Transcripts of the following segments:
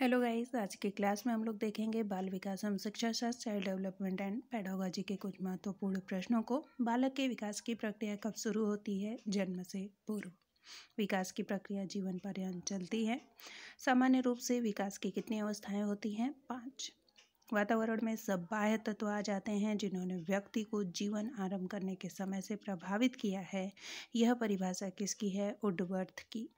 Hello guys आज की class में हम लोग देखेंगे बाल विकास एवं शिक्षा शास्त्र चाइल्ड डेवलपमेंट एंड पैडागोजी के कुछ महत्वपूर्ण प्रश्नों को बालक के विकास की प्रक्रिया कब शुरू होती है जन्म से पूर्व विकास की प्रक्रिया जीवन पर्यंत चलती है सामान्य रूप से विकास की कितनी अवस्थाएं होती हैं पाँच वातावरण में सब बाह्य तत्व आ जाते हैं जिन्होंने व्यक्ति को जीवन आरंभ करने के समय से प्रभावित किया है यह परिभाषा किसकी है उडवर्थ की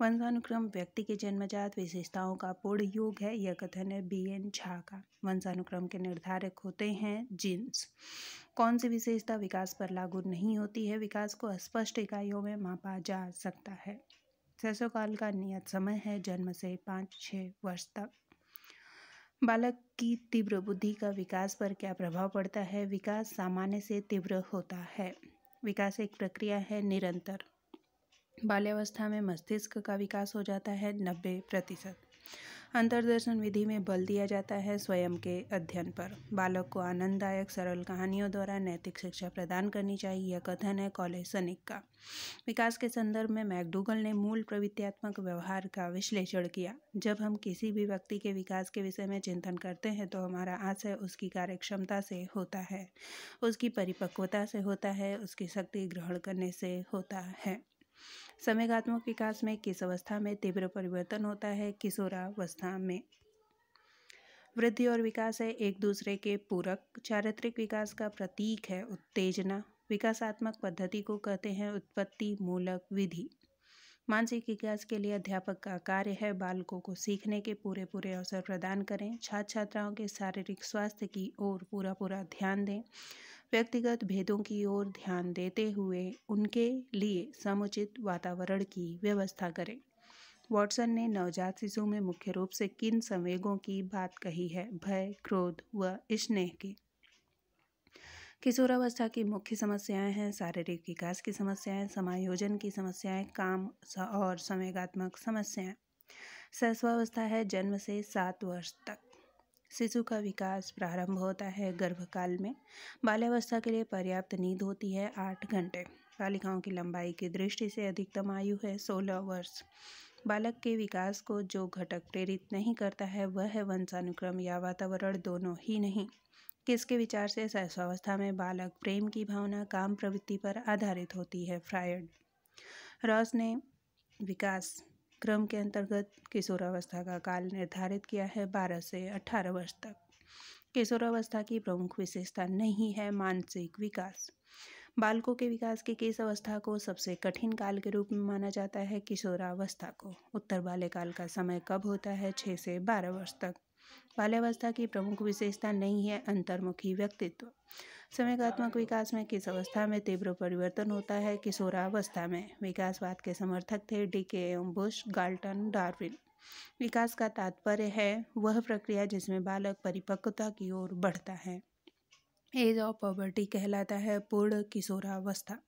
वंशानुक्रम व्यक्ति के जन्मजात विशेषताओं का पूर्ण योग है यह कथन है बी एन झा का वंशानुक्रम के निर्धारक होते हैं जीन्स कौन सी विशेषता विकास पर लागू नहीं होती है विकास को स्पष्ट इकाइयों में मापा जा सकता है शैशोकाल का नियत समय है जन्म से पाँच छः वर्ष तक बालक की तीव्र बुद्धि का विकास पर क्या प्रभाव पड़ता है विकास सामान्य से तीव्र होता है विकास एक प्रक्रिया है निरंतर बाल्यावस्था में मस्तिष्क का विकास हो जाता है नब्बे प्रतिशत अंतर्दर्शन विधि में बल दिया जाता है स्वयं के अध्ययन पर बालक को आनंददायक सरल कहानियों द्वारा नैतिक शिक्षा प्रदान करनी चाहिए यह कथन है कॉलेज सनिक का विकास के संदर्भ में मैकडूगल ने मूल प्रवृत्तियात्मक व्यवहार का विश्लेषण किया जब हम किसी भी व्यक्ति के विकास के विषय में चिंतन करते हैं तो हमारा आशय उसकी कार्यक्षमता से होता है उसकी परिपक्वता से होता है उसकी शक्ति ग्रहण करने से होता है समयगात्मक विकास में किस अवस्था में तीव्र परिवर्तन होता है किशोरावस्था में वृद्धि और विकास है एक दूसरे के पूरक चारित्रिक विकास का प्रतीक है उत्तेजना विकासात्मक पद्धति को कहते हैं उत्पत्ति मूलक विधि मानसिक विकास के लिए अध्यापक का कार्य है बालकों को सीखने के पूरे पूरे अवसर प्रदान करें छात्र छात्राओं के शारीरिक स्वास्थ्य की ओर पूरा पूरा ध्यान दें व्यक्तिगत भेदों की ओर ध्यान देते हुए उनके लिए समुचित वातावरण की व्यवस्था करें वॉटसन ने नवजात शिशु में मुख्य रूप से किन संवेगों की बात कही है भय क्रोध व स्नेह की किशोरावस्था की मुख्य समस्याएं हैं शारीरिक विकास की समस्याएं समायोजन की समस्याएं काम और संवेगात्मक समस्याएं सस्वावस्था है जन्म से सात वर्ष तक शिशु का विकास प्रारंभ होता है गर्भकाल में बाल्यावस्था के लिए पर्याप्त नींद होती है आठ घंटे बालिकाओं की लंबाई की दृष्टि से अधिकतम आयु है सोलह वर्ष बालक के विकास को जो घटक प्रेरित नहीं करता है वह है वंशानुक्रम या वातावरण दोनों ही नहीं किसके विचार से शैशवावस्था में बालक प्रेम की भावना काम प्रवृत्ति पर आधारित होती है फ्रायड रॉस ने विकास क्रम के अंतर्गत किशोरावस्था का काल निर्धारित किया है 12 से 18 वर्ष तक किशोरावस्था की प्रमुख विशेषता नहीं है मानसिक विकास बालकों के विकास की किस अवस्था को सबसे कठिन काल के रूप में माना जाता है किशोरावस्था को उत्तर बाल्यकाल का समय कब होता है छः से बारह वर्ष तक बाल्यावस्था की प्रमुख विशेषता नहीं है अंतर्मुखी व्यक्तित्व समयगात्मक हाँ। विकास में किस अवस्था में तीव्र परिवर्तन होता है किशोरावस्था में विकासवाद के समर्थक थे डीके एम बुश गाल्टन डार्विन विकास का तात्पर्य है वह प्रक्रिया जिसमें बालक परिपक्वता की ओर बढ़ता है एज ऑफ पॉवर्टी कहलाता है पूर्ण किशोरावस्था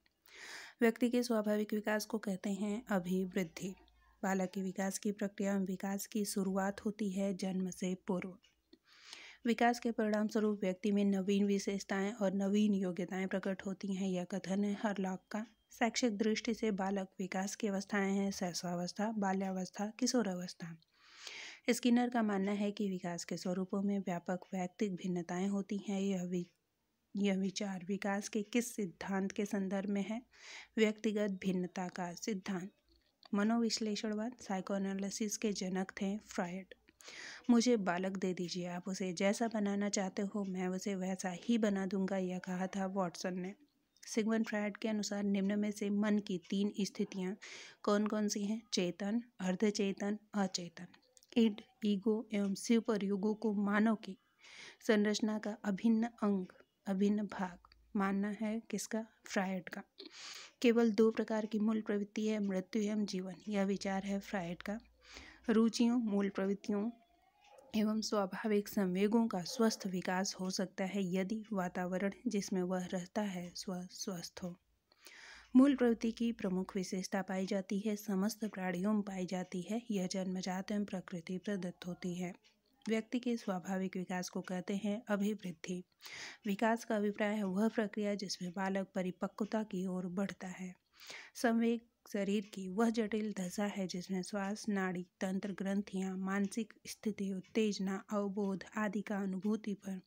व्यक्ति के स्वाभाविक विकास को कहते हैं अभिवृद्धि बालक के विकास की प्रक्रिया में विकास की शुरुआत होती है जन्म से पूर्व विकास के परिणाम स्वरूप व्यक्ति में नवीन विशेषताएं और नवीन योग्यताएं प्रकट होती हैं यह कथन है हर लॉक का शैक्षिक दृष्टि से बालक विकास की अवस्थाएं हैं शैशवावस्था बाल्यावस्था किशोरावस्था स्किनर का मानना है कि विकास के स्वरूपों में व्यापक व्यक्तिक भिन्नताएं होती हैं यह वि... यह विचार विकास के किस सिद्धांत के संदर्भ में है व्यक्तिगत भिन्नता का सिद्धांत मनोविश्लेषणवाद साइकोएनालिसिस के जनक थे फ्रायड मुझे बालक दे दीजिए आप उसे जैसा बनाना चाहते हो मैं उसे वैसा ही बना दूंगा यह कहा था वॉटसन ने सिगमन फ्रायड के अनुसार निम्न में से मन की तीन स्थितियाँ कौन कौन सी हैं चेतन अर्धचेतन अचेतन इड ईगो एवं सुपर युगो को मानव की संरचना का अभिन्न अंग अभिन्न भाग मानना है किसका फ्रायड का केवल दो प्रकार की मूल प्रवृत्ति है मृत्यु एवं जीवन यह विचार है फ्रायड का रुचियों मूल प्रवृत्तियों एवं स्वाभाविक संवेगों का स्वस्थ विकास हो सकता है यदि वातावरण जिसमें वह रहता है स्व स्वस्थ हो मूल प्रवृत्ति की प्रमुख विशेषता पाई जाती है समस्त प्राणियों में पाई जाती है यह जन्मजात एवं प्रकृति प्रदत्त होती है व्यक्ति के स्वाभाविक विकास को कहते हैं अभिवृद्धि विकास का अभिप्राय है वह प्रक्रिया जिसमें बालक परिपक्वता की ओर बढ़ता है संवेग शरीर की वह जटिल दशा है जिसमें श्वास नाड़ी तंत्र ग्रंथियां, मानसिक स्थिति उत्तेजना अवबोध आदि का अनुभूति पर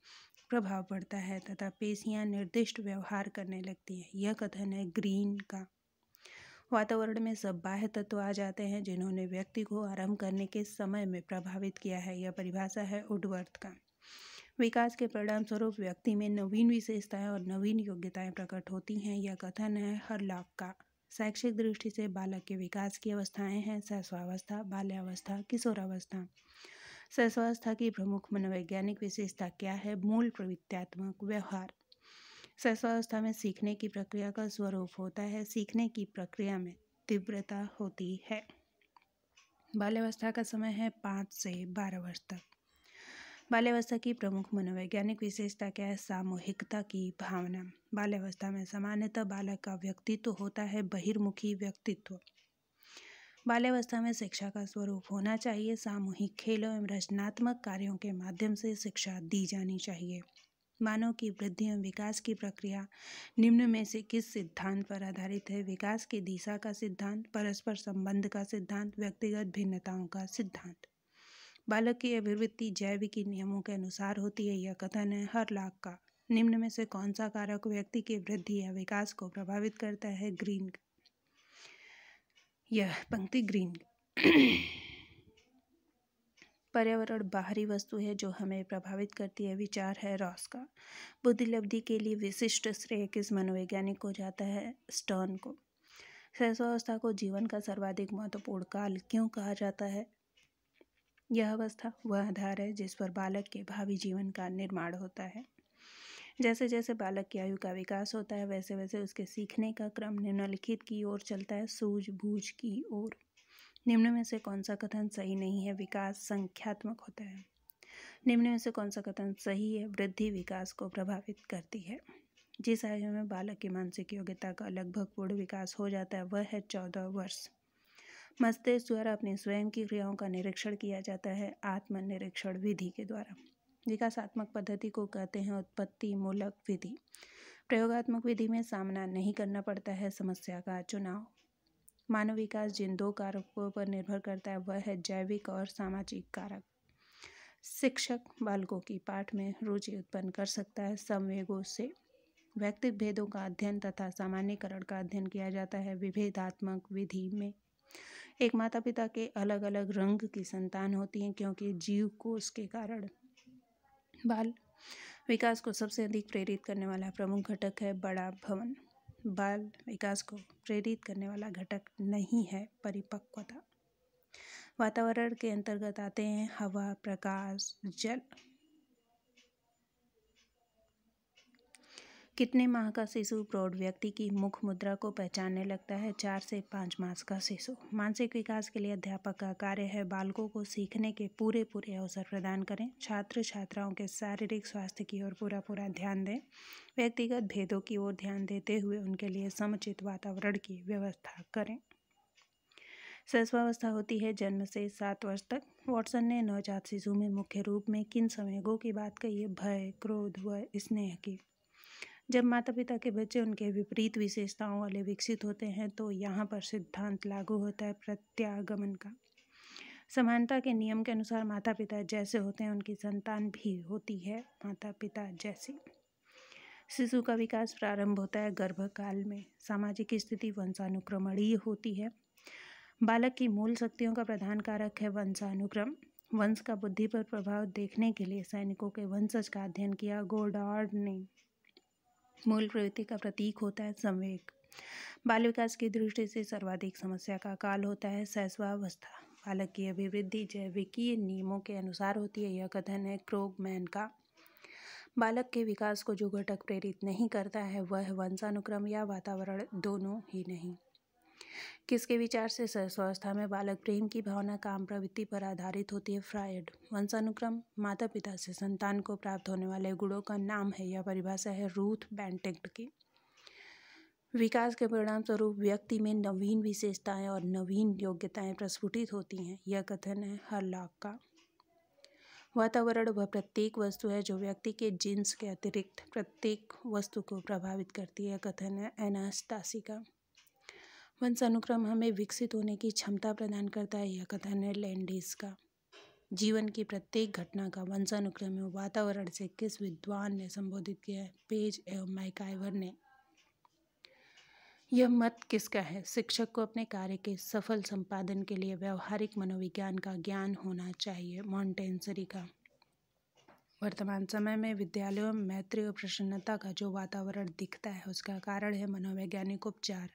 प्रभाव पड़ता है तथा पेशियां निर्दिष्ट व्यवहार करने लगती हैं यह कथन है ग्रीन का वातावरण में सब बाह्य तत्व आ जाते हैं जिन्होंने व्यक्ति को आरंभ करने के समय में प्रभावित किया है यह परिभाषा है उडवर्थ का विकास के परिणाम स्वरूप व्यक्ति में नवीन विशेषताएं और नवीन योग्यताएं प्रकट होती हैं यह कथन है हर लाभ का शैक्षिक दृष्टि से बालक के विकास की अवस्थाएं हैं शैशवावस्था बाल्यावस्था किशोरावस्था शैशवावस्था की प्रमुख मनोवैज्ञानिक विशेषता क्या है मूल प्रवृत्त्यात्मक व्यवहार शैशवावस्था में सीखने की प्रक्रिया का स्वरूप होता है सीखने की प्रक्रिया में तीव्रता होती है बाल्यावस्था का समय है पाँच से बारह वर्ष तक बाल्यावस्था की प्रमुख मनोवैज्ञानिक विशेषता क्या है सामूहिकता की भावना बाल्यावस्था में सामान्यतः बालक का व्यक्तित्व होता है बहिर्मुखी व्यक्तित्व बाल्यावस्था में शिक्षा का स्वरूप होना चाहिए सामूहिक खेलों एवं रचनात्मक कार्यों के माध्यम से शिक्षा दी जानी चाहिए मानव की वृद्धि एवं विकास की प्रक्रिया निम्न में से किस सिद्धांत पर आधारित है विकास की दिशा का सिद्धांत परस्पर संबंध का सिद्धांत व्यक्तिगत भिन्नताओं का सिद्धांत बालक की अभिवृत्ति जैविक नियमों के अनुसार होती है यह कथन है हर लाख का निम्न में से कौन सा कारक व्यक्ति की वृद्धि या विकास को प्रभावित करता है ग्रीन यह पंक्ति ग्रीन पर्यावरण बाहरी वस्तु है जो हमें प्रभावित करती है विचार है रॉस का बुद्धिलब्धि के लिए विशिष्ट श्रेय किस मनोवैज्ञानिक को जाता है स्टर्न को सहस्वावस्था को जीवन का सर्वाधिक महत्वपूर्ण काल क्यों कहा जाता है यह अवस्था वह आधार है जिस पर बालक के भावी जीवन का निर्माण होता है जैसे जैसे बालक की आयु का विकास होता है वैसे वैसे उसके सीखने का क्रम निम्नलिखित की ओर चलता है सूझबूझ की ओर निम्न में से कौन सा कथन सही नहीं है विकास संख्यात्मक होता है निम्न में से कौन सा कथन सही है वृद्धि विकास को प्रभावित करती है जिस आयु में बालक की मानसिक योग्यता का लगभग पूर्ण विकास हो जाता है वह है चौदह वर्ष मस्तिष्क द्वारा अपने स्वयं की क्रियाओं का निरीक्षण किया जाता है आत्मनिरीक्षण विधि के द्वारा विकासात्मक पद्धति को कहते हैं उत्पत्ति मूलक विधि प्रयोगात्मक विधि में सामना नहीं करना पड़ता है समस्या का चुनाव मानव विकास जिन दो कारकों पर निर्भर करता है वह है जैविक और सामाजिक कारक शिक्षक बालकों की पाठ में रुचि उत्पन्न कर सकता है संवेगों से व्यक्तिक भेदों का अध्ययन तथा सामान्यकरण का अध्ययन किया जाता है विभेदात्मक विधि में एक माता पिता के अलग अलग रंग की संतान होती हैं क्योंकि जीव कोष के कारण बाल विकास को सबसे अधिक प्रेरित करने वाला प्रमुख घटक है बड़ा भवन बाल विकास को प्रेरित करने वाला घटक नहीं है परिपक्वता वातावरण के अंतर्गत आते हैं हवा प्रकाश जल कितने माह का शिशु प्रौढ़ व्यक्ति की मुख मुद्रा को पहचानने लगता है चार से पाँच मास का शिशु मानसिक विकास के लिए अध्यापक का कार्य है बालकों को सीखने के पूरे पूरे अवसर प्रदान करें छात्र छात्राओं के शारीरिक स्वास्थ्य की ओर पूरा पूरा ध्यान दें व्यक्तिगत भेदों की ओर ध्यान देते हुए उनके लिए समुचित वातावरण की व्यवस्था करें सस्वावस्था होती है जन्म से सात वर्ष तक वॉटसन ने नवजात शिशु में मुख्य रूप में किन संवेगों की बात कही है भय क्रोध व स्नेह की जब माता पिता के बच्चे उनके विपरीत विशेषताओं वाले विकसित होते हैं तो यहाँ पर सिद्धांत लागू होता है प्रत्यागमन का समानता के नियम के अनुसार माता पिता जैसे होते हैं उनकी संतान भी होती है माता पिता जैसी शिशु का विकास प्रारंभ होता है गर्भकाल में सामाजिक स्थिति वंशानुक्रमणीय होती है बालक की मूल शक्तियों का प्रधान कारक है वंशानुक्रम वंश का बुद्धि पर प्रभाव देखने के लिए सैनिकों के वंशज का अध्ययन किया गोडार्ड ने मूल प्रवृत्ति का प्रतीक होता है संवेग बाल विकास की दृष्टि से सर्वाधिक समस्या का काल होता है सहस्वावस्था बालक की अभिवृद्धि जैविकीय नियमों के अनुसार होती है यह कथन है क्रोगमैन का बालक के विकास को जो घटक प्रेरित नहीं करता है वह वंशानुक्रम या वातावरण दोनों ही नहीं किसके विचार से स्वास्थ्य में बालक प्रेम की भावना काम प्रवृत्ति पर आधारित होती है फ्रायड वंशानुक्रम माता पिता से संतान को प्राप्त होने वाले गुणों का नाम है यह परिभाषा है रूथ बैंटेक्ट की विकास के परिणाम स्वरूप व्यक्ति में नवीन विशेषताएं और नवीन योग्यताएं प्रस्फुटित होती हैं यह कथन है हर लाख का वातावरण वह प्रत्येक वस्तु है जो व्यक्ति के जीन्स के अतिरिक्त प्रत्येक वस्तु को प्रभावित करती है कथन है एनास्तासी का वंश अनुक्रम हमें विकसित होने की क्षमता प्रदान करता है यह कथन है लैंडिस का जीवन की प्रत्येक घटना का वंशानुक्रम में वातावरण से किस विद्वान ने संबोधित किया है पेज एवं माइकाइवर ने यह मत किसका है शिक्षक को अपने कार्य के सफल संपादन के लिए व्यवहारिक मनोविज्ञान का ज्ञान होना चाहिए मॉन्टेन्सरी का वर्तमान समय में विद्यालयों में मैत्री और प्रसन्नता का जो वातावरण दिखता है उसका कारण है मनोवैज्ञानिक उपचार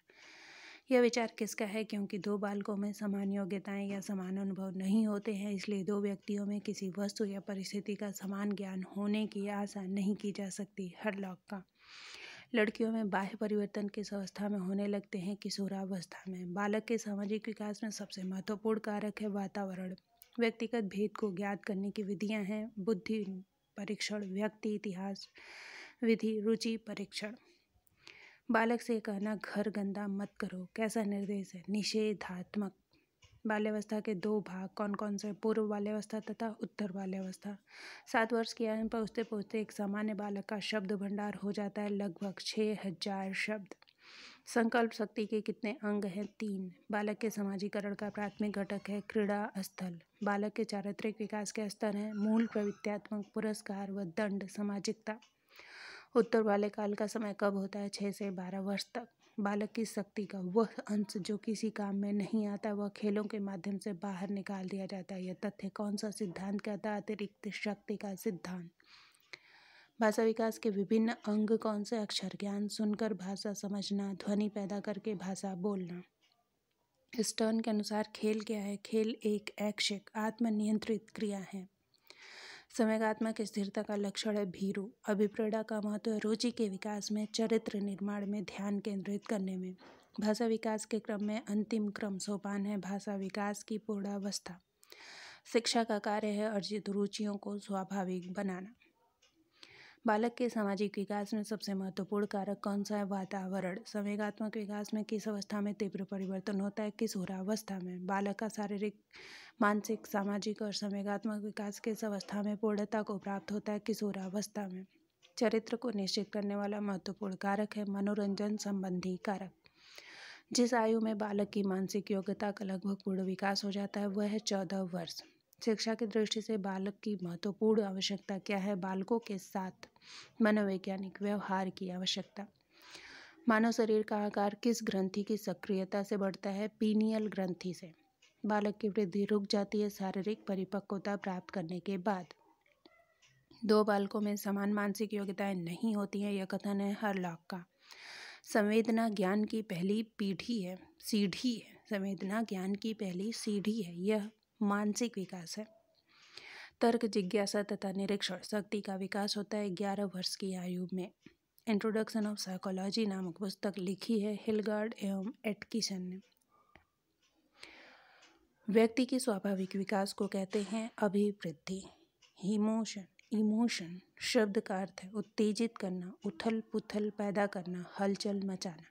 यह विचार किसका है क्योंकि दो बालकों में समान योग्यताएं या समान अनुभव नहीं होते हैं इसलिए दो व्यक्तियों में किसी वस्तु या परिस्थिति का समान ज्ञान होने की आशा नहीं की जा सकती हर लॉक का लड़कियों में बाह्य परिवर्तन किस अवस्था में होने लगते हैं किशोरावस्था में बालक के सामाजिक विकास में सबसे महत्वपूर्ण कारक है वातावरण व्यक्तिगत भेद को ज्ञात करने की विधियां हैं बुद्धि परीक्षण व्यक्ति इतिहास विधि रुचि परीक्षण बालक से कहना घर गंदा मत करो कैसा निर्देश है निषेधात्मक बाल्यावस्था के दो भाग कौन कौन से पूर्व बाल्यावस्था तथा उत्तर बाल्यावस्था सात वर्ष की आयु पहुँचते पहुँचते एक सामान्य बालक का शब्द भंडार हो जाता है लगभग छः हजार शब्द संकल्प शक्ति के कितने अंग हैं तीन बालक के समाजीकरण का प्राथमिक घटक है क्रीड़ा स्थल बालक के चारित्रिक विकास के स्तर हैं मूल प्रवृत्त्यात्मक पुरस्कार व दंड सामाजिकता उत्तर बाल्यकाल का समय कब होता है छः से बारह वर्ष तक बालक की शक्ति का वह अंश जो किसी काम में नहीं आता वह खेलों के माध्यम से बाहर निकाल दिया जाता है यह तथ्य कौन सा सिद्धांत कहता है अतिरिक्त शक्ति का सिद्धांत भाषा विकास के विभिन्न अंग कौन से अक्षर ज्ञान सुनकर भाषा समझना ध्वनि पैदा करके भाषा बोलना स्टर्न के अनुसार खेल क्या है खेल एक ऐक्षिक आत्मनियंत्रित क्रिया है संवेगात्मक स्थिरता का लक्षण है भीरु अभिप्रेरणा का महत्व रुचि के विकास में चरित्र निर्माण में ध्यान केंद्रित करने में भाषा विकास के क्रम में अंतिम क्रम सोपान है भाषा विकास की पूर्णावस्था शिक्षा का कार्य है अर्जित रुचियों को स्वाभाविक बनाना बालक के सामाजिक विकास में सबसे महत्वपूर्ण कारक कौन सा है वातावरण संवेगात्मक विकास में किस अवस्था में तीव्र परिवर्तन होता है किस अवस्था में बालक का शारीरिक मानसिक सामाजिक और संवेगात्मक विकास किस अवस्था में पूर्णता को प्राप्त होता है किस अवस्था में चरित्र को निश्चित करने वाला महत्वपूर्ण कारक है मनोरंजन संबंधी कारक जिस आयु में बालक की मानसिक योग्यता का लगभग पूर्ण विकास हो जाता है वह है चौदह वर्ष शिक्षा की दृष्टि से बालक की महत्वपूर्ण आवश्यकता क्या है बालकों के साथ मनोवैज्ञानिक व्यवहार की आवश्यकता मानव शरीर का आकार किस ग्रंथि की सक्रियता से बढ़ता है पीनियल ग्रंथि से बालक की वृद्धि रुक जाती है शारीरिक परिपक्वता प्राप्त करने के बाद दो बालकों में समान मानसिक योग्यताएं नहीं होती हैं यह कथन है हर लॉक का संवेदना ज्ञान की पहली पीढ़ी है सीढ़ी है संवेदना ज्ञान की पहली सीढ़ी है यह मानसिक विकास है तर्क जिज्ञासा तथा निरीक्षण शक्ति का विकास होता है ग्यारह वर्ष की आयु में इंट्रोडक्शन ऑफ साइकोलॉजी नामक पुस्तक लिखी है हिलगार्ड एवं एटकिसन ने व्यक्ति के स्वाभाविक विकास को कहते हैं अभिवृद्धि इमोशन इमोशन शब्द का अर्थ है उत्तेजित करना उथल पुथल पैदा करना हलचल मचाना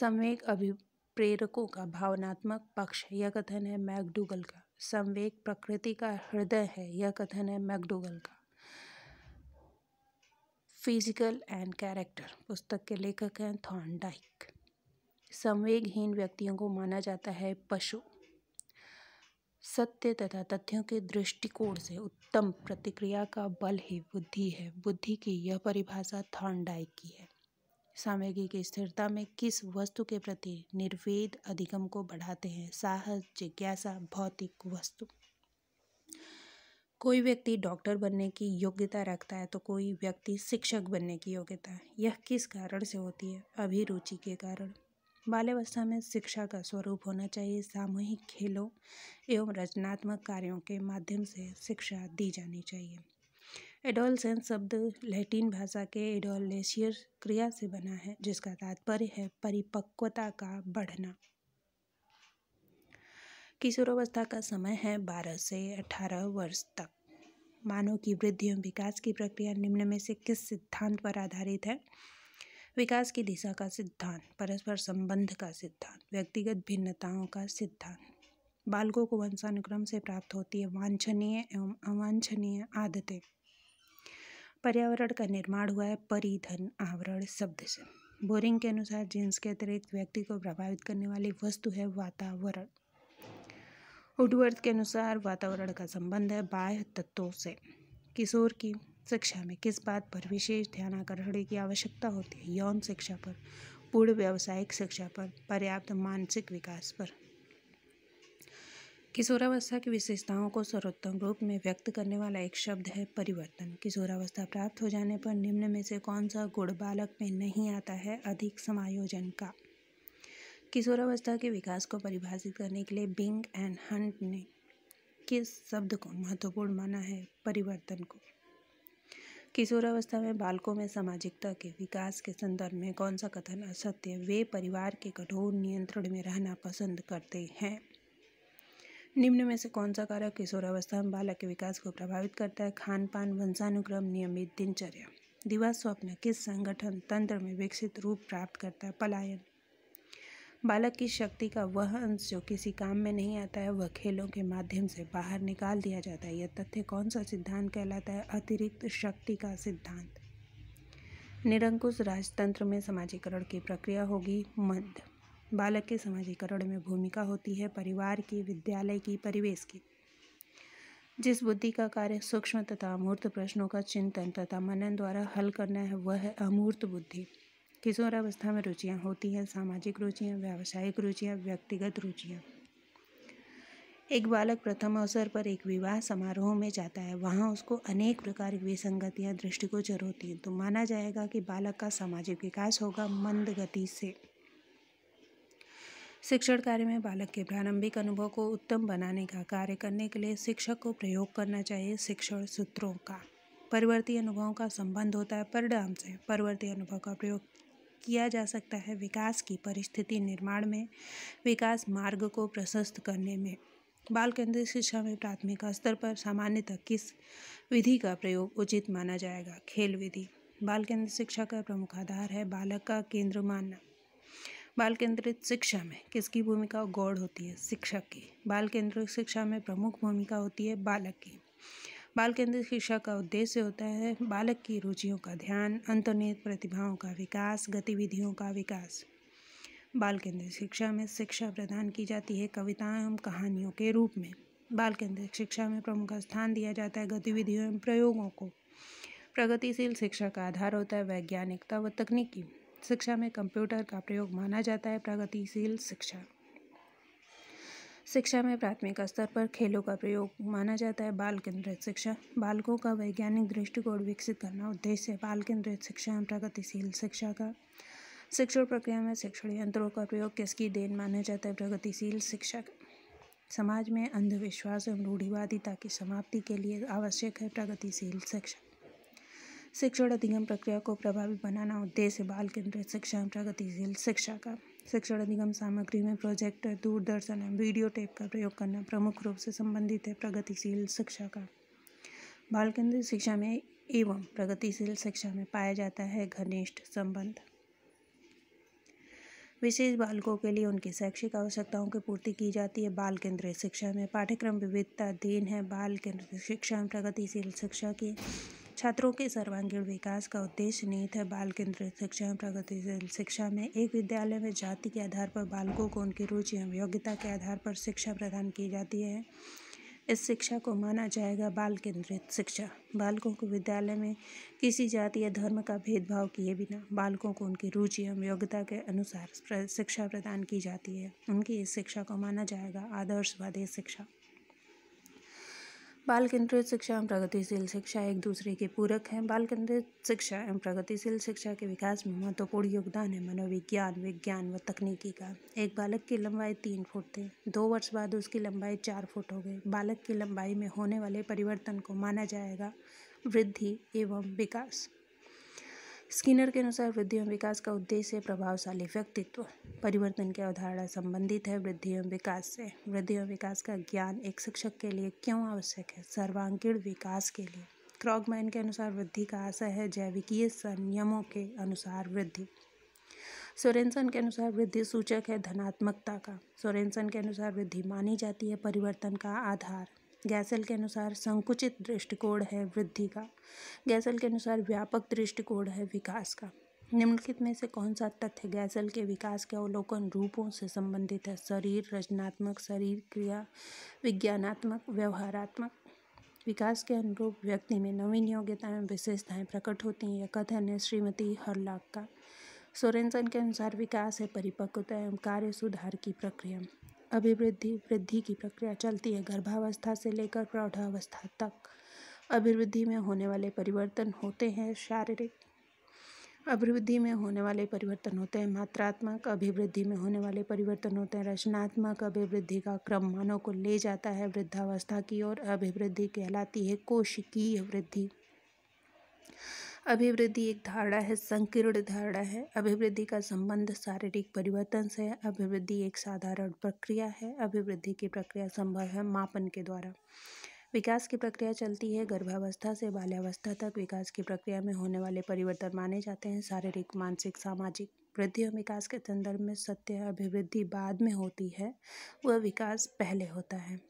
संवेग अभि प्रेरकों का भावनात्मक पक्ष यह कथन है मैकडूगल का संवेग प्रकृति का हृदय है यह कथन है मैकडूगल का फिजिकल एंड कैरेक्टर पुस्तक के लेखक हैं डाइक संवेगहीन व्यक्तियों को माना जाता है पशु सत्य तथा तथ्यों के दृष्टिकोण से उत्तम प्रतिक्रिया का बल ही बुद्धि है बुद्धि की यह परिभाषा डाइक की है की स्थिरता में किस वस्तु के प्रति निर्वेद अधिगम को बढ़ाते हैं साहस जिज्ञासा भौतिक वस्तु कोई व्यक्ति डॉक्टर बनने की योग्यता रखता है तो कोई व्यक्ति शिक्षक बनने की योग्यता यह किस कारण से होती है अभिरुचि के कारण बाल्यावस्था में शिक्षा का स्वरूप होना चाहिए सामूहिक खेलों एवं रचनात्मक कार्यों के माध्यम से शिक्षा दी जानी चाहिए एडोलसेंस शब्द लैटिन भाषा के एडोलेशियर क्रिया से बना है जिसका तात्पर्य है परिपक्वता का बढ़ना किशोरावस्था का समय है 12 से 18 वर्ष तक मानव की वृद्धि एवं विकास की प्रक्रिया निम्न में से किस सिद्धांत पर आधारित है विकास की दिशा का सिद्धांत परस्पर संबंध का सिद्धांत व्यक्तिगत भिन्नताओं का सिद्धांत बालकों को वंशानुक्रम से प्राप्त होती है वांछनीय एवं अवांछनीय आदतें पर्यावरण का निर्माण हुआ है परिधन आवरण शब्द से बोरिंग के अनुसार जींस के अतिरिक्त व्यक्ति को प्रभावित करने वाली वस्तु है वातावरण उडवर्थ के अनुसार वातावरण का संबंध है बाह्य तत्वों से किशोर की शिक्षा में किस बात पर विशेष ध्यान आकर्षण की आवश्यकता होती है यौन शिक्षा पर पूर्ण व्यावसायिक शिक्षा पर पर्याप्त मानसिक विकास पर किशोरावस्था की विशेषताओं को सर्वोत्तम रूप में व्यक्त करने वाला एक शब्द है परिवर्तन किशोरावस्था प्राप्त हो जाने पर निम्न में से कौन सा गुण बालक में नहीं आता है अधिक समायोजन का किशोरावस्था के विकास को परिभाषित करने के लिए बिंग एंड हंट ने किस शब्द को महत्वपूर्ण माना है परिवर्तन को किशोरावस्था में बालकों में सामाजिकता के विकास के संदर्भ में कौन सा कथन असत्य वे परिवार के कठोर नियंत्रण में रहना पसंद करते हैं निम्न में से कौन सा कारक किशोरावस्था में बालक के विकास को प्रभावित करता है खान पान वंशानुक्रम नियमित दिनचर्या दिवा स्वप्न किस संगठन तंत्र में विकसित रूप प्राप्त करता है पलायन बालक की शक्ति का वह अंश जो किसी काम में नहीं आता है वह खेलों के माध्यम से बाहर निकाल दिया जाता है यह तथ्य कौन सा सिद्धांत कहलाता है अतिरिक्त शक्ति का सिद्धांत निरंकुश राजतंत्र में समाजीकरण की प्रक्रिया होगी मंद बालक के समाजीकरण में भूमिका होती है परिवार की विद्यालय की परिवेश की जिस बुद्धि का कार्य सूक्ष्म तथा अमूर्त प्रश्नों का चिंतन तथा मनन द्वारा हल करना है वह है अमूर्त बुद्धि किशोर अवस्था में रुचियाँ होती हैं सामाजिक रुचियाँ व्यावसायिक रुचियाँ व्यक्तिगत रुचियाँ एक बालक प्रथम अवसर पर एक विवाह समारोह में जाता है वहाँ उसको अनेक प्रकार की विसंगतियाँ दृष्टिगोचर होती हैं तो माना जाएगा कि बालक का सामाजिक विकास होगा मंद गति से शिक्षण कार्य में बालक के प्रारंभिक अनुभव को उत्तम बनाने का कार्य करने के लिए शिक्षक को प्रयोग करना चाहिए शिक्षण सूत्रों का परिवर्ती अनुभवों का संबंध होता है परिणाम से परिवर्ती अनुभव का प्रयोग किया जा सकता है विकास की परिस्थिति निर्माण में विकास मार्ग को प्रशस्त करने में बाल केंद्रित शिक्षा में प्राथमिक स्तर पर सामान्यतः किस विधि का प्रयोग उचित माना जाएगा खेल विधि बाल केंद्रित शिक्षा का प्रमुख आधार है बालक का केंद्र मानना बाल केंद्रित शिक्षा में किसकी भूमिका गौड़ होती है शिक्षक की बाल केंद्रित शिक्षा में प्रमुख भूमिका होती है बालक की बाल केंद्रित शिक्षा का उद्देश्य होता है बालक की रुचियों का ध्यान अंतर्निहित प्रतिभाओं का विकास गतिविधियों का विकास बाल केंद्रित शिक्षा में शिक्षा प्रदान की जाती है कविताओं एवं कहानियों के रूप में बाल केंद्रित शिक्षा में प्रमुख स्थान दिया जाता है गतिविधियों एवं प्रयोगों को प्रगतिशील शिक्षा का आधार होता है वैज्ञानिकता व तकनीकी शिक्षा में कंप्यूटर का प्रयोग माना जाता है प्रगतिशील शिक्षा शिक्षा में प्राथमिक स्तर पर खेलों का प्रयोग माना जाता है बाल केंद्रित शिक्षा बालकों का वैज्ञानिक दृष्टिकोण विकसित करना उद्देश्य बाल केंद्रित शिक्षा एवं प्रगतिशील शिक्षा का शिक्षण प्रक्रिया में शिक्षण यंत्रों का प्रयोग किसकी देन माना जाता है प्रगतिशील शिक्षा का समाज में अंधविश्वास एवं रूढ़िवादिता की समाप्ति के लिए आवश्यक है प्रगतिशील शिक्षा शिक्षण अधिगम प्रक्रिया को प्रभावी बनाना उद्देश्य बाल केंद्रित शिक्षा प्रगतिशील शिक्षा का शिक्षण अधिगम सामग्री में प्रोजेक्टर दूरदर्शन एवं वीडियो टेप का प्रयोग करना प्रमुख रूप से संबंधित है प्रगतिशील शिक्षा का बाल केंद्रित शिक्षा में एवं प्रगतिशील शिक्षा में पाया जाता है घनिष्ठ संबंध विशेष बालकों के लिए उनकी शैक्षिक आवश्यकताओं की पूर्ति की जाती है बाल केंद्रित शिक्षा में पाठ्यक्रम विविधता दीन है बाल केंद्रित शिक्षा में प्रगतिशील शिक्षा की छात्रों के सर्वांगीण विकास का उद्देश्य नीत है बाल केंद्रित शिक्षा एवं प्रगतिशील शिक्षा में एक विद्यालय में जाति के आधार पर बालकों को उनकी रुचि एवं योग्यता के आधार पर शिक्षा प्रदान की जाती है इस शिक्षा को माना जाएगा बाल केंद्रित शिक्षा बालकों को विद्यालय में किसी जाति या धर्म का भेदभाव किए बिना बालकों को उनकी रुचि एवं योग्यता के अनुसार शिक्षा प्रदान की जाती है उनकी इस शिक्षा को माना जाएगा आदर्शवादी शिक्षा बाल केंद्रित शिक्षा एवं प्रगतिशील शिक्षा एक दूसरे के पूरक हैं बाल केंद्रित शिक्षा एवं प्रगतिशील शिक्षा के विकास में महत्वपूर्ण योगदान है मनोविज्ञान विज्ञान व तकनीकी का एक बालक की लंबाई तीन फुट थी दो वर्ष बाद उसकी लंबाई चार फुट हो गई बालक की लंबाई में होने वाले परिवर्तन को माना जाएगा वृद्धि एवं विकास स्किनर के अनुसार वृद्धि एवं विकास का उद्देश्य प्रभावशाली व्यक्तित्व परिवर्तन की अवधारणा संबंधित है वृद्धि एवं विकास से वृद्धि एवं विकास का ज्ञान एक शिक्षक के लिए क्यों आवश्यक है सर्वांगीण विकास के लिए क्रॉगमैन के अनुसार वृद्धि का आशय है जैविकीय संयमों के अनुसार वृद्धि सोरेन्सन के अनुसार वृद्धि सूचक है धनात्मकता का सोरेनसन के अनुसार वृद्धि मानी जाती है परिवर्तन का आधार गैसल के अनुसार संकुचित दृष्टिकोण है वृद्धि का गैसल के अनुसार व्यापक दृष्टिकोण है विकास का निम्नलिखित में से कौन सा तथ्य गैसल के विकास के अवलोकन रूपों से संबंधित है शरीर रचनात्मक शरीर क्रिया विज्ञानात्मक व्यवहारात्मक विकास के अनुरूप व्यक्ति में नवीन योग्यताएं विशेषताएं प्रकट होती हैं कथन है श्रीमती हरलाक का सोरेन्सन के अनुसार विकास है परिपक्वता एवं कार्य सुधार की प्रक्रिया अभिवृद्धि वृद्धि की प्रक्रिया चलती है गर्भावस्था से लेकर प्रौढ़ावस्था तक अभिवृद्धि में होने वाले परिवर्तन होते हैं शारीरिक अभिवृद्धि में होने वाले परिवर्तन होते हैं मात्रात्मक अभिवृद्धि में होने वाले परिवर्तन होते हैं रचनात्मक अभिवृद्धि का क्रम मानव को ले जाता है वृद्धावस्था की ओर अभिवृद्धि कहलाती है कोशिकीय वृद्धि अभिवृद्धि एक धारणा है संकीर्ण धारणा है अभिवृद्धि का संबंध शारीरिक परिवर्तन से है अभिवृद्धि एक साधारण प्रक्रिया है अभिवृद्धि की प्रक्रिया संभव है मापन के द्वारा विकास की प्रक्रिया चलती है गर्भावस्था से बाल्यावस्था तक विकास की प्रक्रिया में होने वाले परिवर्तन माने जाते हैं शारीरिक मानसिक सामाजिक वृद्धि और विकास के संदर्भ में सत्य अभिवृद्धि बाद में होती है वह विकास पहले होता है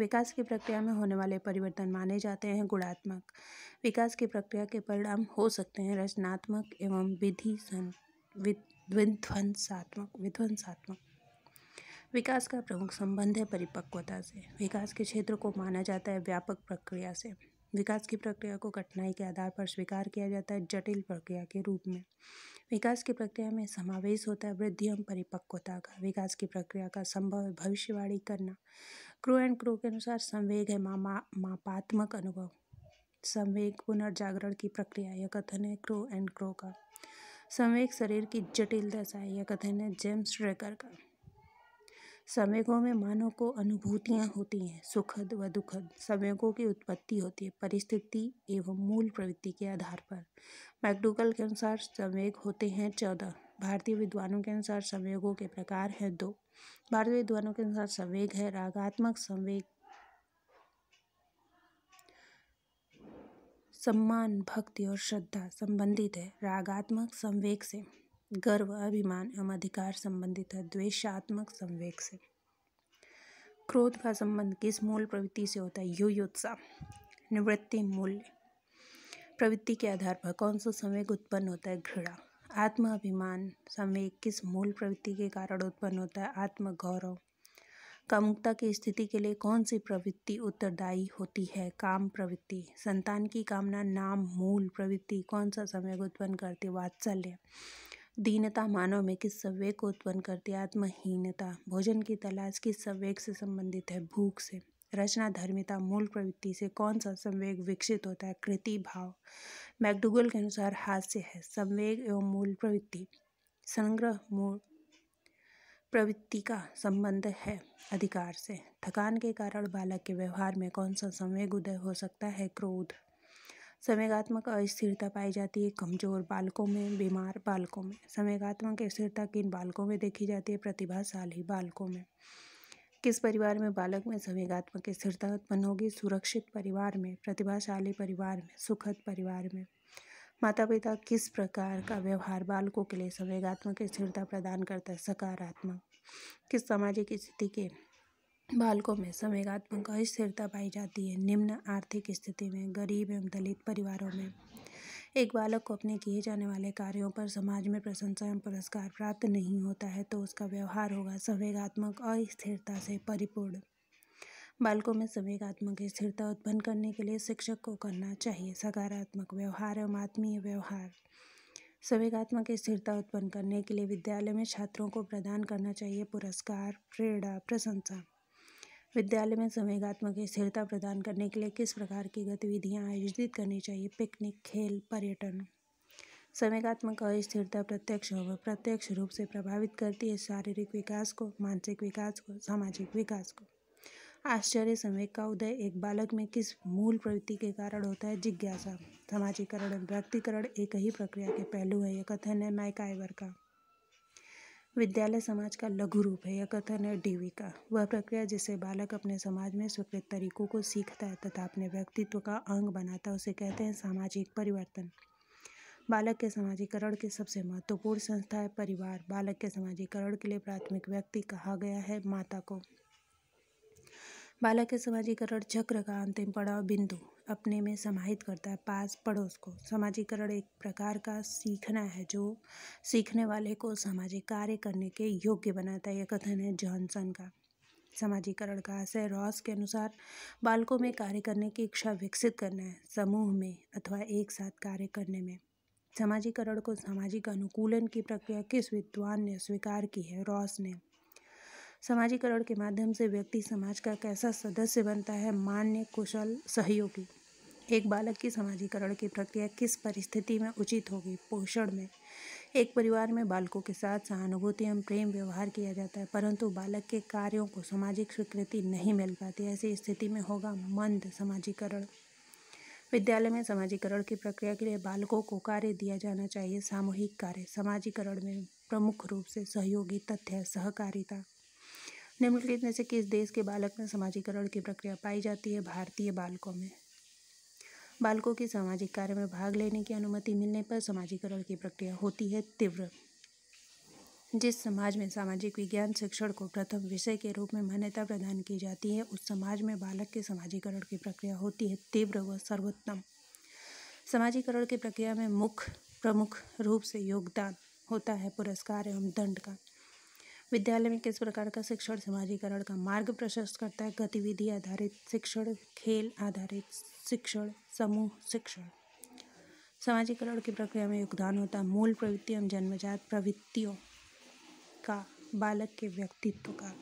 विकास की प्रक्रिया में होने वाले परिवर्तन माने जाते हैं गुणात्मक विकास की प्रक्रिया के परिणाम हो सकते हैं रचनात्मक एवं विधि विध्वंसात्मक विध्वंसात्मक विकास का प्रमुख संबंध है परिपक्वता से विकास के क्षेत्र को माना जाता है व्यापक प्रक्रिया से विकास की प्रक्रिया को कठिनाई के आधार पर स्वीकार किया जाता है जटिल प्रक्रिया के रूप में विकास की प्रक्रिया में समावेश होता है वृद्धि एवं परिपक्वता का विकास की प्रक्रिया का संभव भविष्यवाणी करना क्रो एंड क्रो के अनुसार संवेग है मामा मापात्मक अनुभव संवेग पुनर्जागरण की प्रक्रिया यह कथन है क्रो एंड क्रो का संवेग शरीर की जटिल दशा है यह कथन है जेम्स ट्रेकर का संवेगों में मानव को अनुभूतियाँ होती हैं सुखद व दुखद संवेगों की उत्पत्ति होती है परिस्थिति एवं मूल प्रवृत्ति के आधार पर मैकडूगल के अनुसार संवेग होते हैं चौदह भारतीय विद्वानों के अनुसार संवेगों के प्रकार हैं दो भारतीय विद्वानों के अनुसार संवेग है रागात्मक संवेग सम्मान भक्ति और श्रद्धा संबंधित है रागात्मक संवेग से गर्व अभिमान एवं अधिकार संबंधित है द्वेषात्मक संवेग से क्रोध का संबंध किस मूल प्रवृत्ति से होता है युयोत्साह निवृत्ति मूल्य प्रवृत्ति के आधार पर कौन सा संवेग उत्पन्न होता है घृणा आत्माभिमान संवेग किस मूल प्रवृत्ति के कारण उत्पन्न होता है आत्मगौरव कामुकता की स्थिति के लिए कौन सी प्रवृत्ति उत्तरदायी होती है काम प्रवृत्ति संतान की कामना नाम मूल प्रवृत्ति कौन सा संवेग उत्पन्न करती है वात्सल्य दीनता मानव में किस संवेग को उत्पन्न करती है आत्महीनता भोजन की तलाश किस संवेग से संबंधित है भूख से रचना धर्मिता मूल प्रवृत्ति से कौन सा संवेग विकसित होता है कृति भाव मैकडूगल के अनुसार हास्य है संवेग एवं मूल प्रवृत्ति संग्रह मूल प्रवृत्ति का संबंध है अधिकार से थकान के कारण बालक के व्यवहार में कौन सा संवेग उदय हो सकता है क्रोध संवेगात्मक अस्थिरता पाई जाती है कमजोर बालकों में बीमार बालकों में संवेगात्मक स्थिरता किन बालकों में देखी जाती है प्रतिभाशाली बालकों में किस परिवार में बालक में संवेगात्मक स्थिरता उत्पन्न होगी सुरक्षित परिवार में प्रतिभाशाली परिवार में सुखद परिवार में माता पिता किस प्रकार का व्यवहार बालकों के लिए संवेगात्मक स्थिरता प्रदान करता है सकारात्मक किस सामाजिक स्थिति के बालकों में संवेगात्मक अस्थिरता पाई जाती है निम्न आर्थिक स्थिति में गरीब एवं दलित परिवारों में एक बालक को अपने किए जाने वाले कार्यों पर समाज में प्रशंसा एवं पुरस्कार प्राप्त नहीं होता है तो उसका व्यवहार होगा संवेगात्मक अस्थिरता से परिपूर्ण बालकों में संवेगात्मक स्थिरता उत्पन्न करने के लिए शिक्षक को करना चाहिए सकारात्मक व्यवहार एवं आत्मीय व्यवहार संवेगात्मक स्थिरता उत्पन्न करने के लिए विद्यालय में छात्रों को प्रदान करना चाहिए पुरस्कार प्रेरणा प्रशंसा विद्यालय में संवेगात्मक स्थिरता प्रदान करने के लिए किस प्रकार की गतिविधियाँ आयोजित करनी चाहिए पिकनिक खेल पर्यटन संवेगात्मक अस्थिरता प्रत्यक्ष और प्रत्यक्ष रूप से प्रभावित करती है शारीरिक विकास को मानसिक विकास को सामाजिक विकास को आश्चर्य संवेग का उदय एक बालक में किस मूल प्रवृत्ति के कारण होता है जिज्ञासा समाजीकरण व्यक्तिकरण एक ही प्रक्रिया के पहलू है यह कथन है माइक का विद्यालय समाज का लघु रूप है यह कथन है डीवी का वह प्रक्रिया जिससे बालक अपने समाज में स्वीकृत तरीकों को सीखता है तथा अपने व्यक्तित्व का अंग बनाता है उसे कहते हैं सामाजिक परिवर्तन बालक के समाजीकरण के सबसे महत्वपूर्ण संस्था है परिवार बालक के समाजीकरण के लिए प्राथमिक व्यक्ति कहा गया है माता को बालक के समाजीकरण चक्र का अंतिम पड़ाव बिंदु अपने में समाहित करता है पास पड़ोस को समाजीकरण एक प्रकार का सीखना है जो सीखने वाले को सामाजिक कार्य करने के योग्य बनाता है यह कथन है जॉनसन का समाजीकरण का आशय रॉस के अनुसार बालकों में कार्य करने की इच्छा विकसित करना है समूह में अथवा एक साथ कार्य करने में समाजीकरण को सामाजिक अनुकूलन की प्रक्रिया किस विद्वान ने स्वीकार की है रॉस ने समाजीकरण के माध्यम से व्यक्ति समाज का कैसा सदस्य बनता है मान्य कुशल सहयोगी एक बालक की समाजीकरण की प्रक्रिया किस परिस्थिति में उचित होगी पोषण में एक परिवार में बालकों के साथ सहानुभूति एवं प्रेम व्यवहार किया जाता है परंतु बालक के कार्यों को सामाजिक स्वीकृति नहीं मिल पाती ऐसी स्थिति में होगा मंद समाजीकरण विद्यालय में समाजीकरण की प्रक्रिया के लिए बालकों को कार्य दिया जाना चाहिए सामूहिक कार्य सामाजिकरण में प्रमुख रूप से सहयोगी तथ्य सहकारिता निम्नलिखित में से किस देश के बालक में समाजीकरण की प्रक्रिया पाई जाती है भारतीय बालकों में बालकों की सामाजिक कार्य में भाग लेने की अनुमति मिलने पर समाजीकरण की प्रक्रिया होती है तीव्र जिस समाज में सामाजिक विज्ञान शिक्षण को प्रथम विषय के रूप में मान्यता प्रदान की जाती है उस समाज में बालक के समाजीकरण की प्रक्रिया होती है तीव्र व सर्वोत्तम समाजीकरण की प्रक्रिया में मुख्य प्रमुख रूप से योगदान होता है पुरस्कार एवं दंड का विद्यालय में किस प्रकार का शिक्षण समाजीकरण का मार्ग प्रशस्त करता है गतिविधि आधारित शिक्षण खेल आधारित शिक्षण समूह शिक्षण समाजीकरण की प्रक्रिया में योगदान होता है मूल प्रवृत्ति एवं जन्मजात प्रवृत्तियों का बालक के व्यक्तित्व का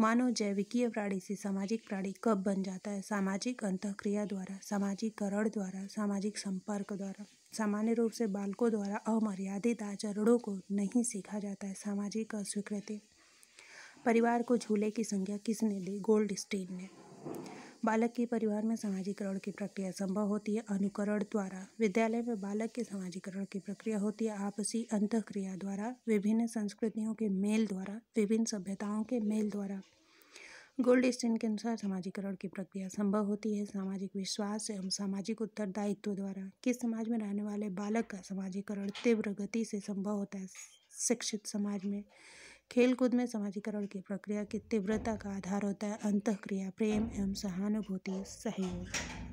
मानव जैविकीय प्राणी से सामाजिक प्राणी कब बन जाता है सामाजिक अंतक्रिया द्वारा सामाजिककरण द्वारा सामाजिक संपर्क द्वारा सामान्य रूप से बालकों द्वारा अमर्यादित आचरणों को नहीं सीखा जाता है सामाजिक अस्वीकृति परिवार को झूले की संज्ञा किसने दी गोल्ड स्टीन ने बालक के परिवार में समाजीकरण की प्रक्रिया संभव होती है अनुकरण द्वारा विद्यालय में बालक के समाजीकरण की प्रक्रिया होती है आपसी अंत क्रिया द्वारा विभिन्न संस्कृतियों के मेल द्वारा विभिन्न सभ्यताओं के मेल द्वारा गोल्ड स्टीन के अनुसार समाजीकरण की प्रक्रिया संभव होती है सामाजिक विश्वास एवं सामाजिक उत्तरदायित्व द्वारा किस समाज में रहने वाले बालक का समाजीकरण तीव्र गति से संभव होता है शिक्षित समाज में खेलकूद में समाजीकरण की प्रक्रिया की तीव्रता का आधार होता है अंतःक्रिया प्रेम एवं सहानुभूति सहयोग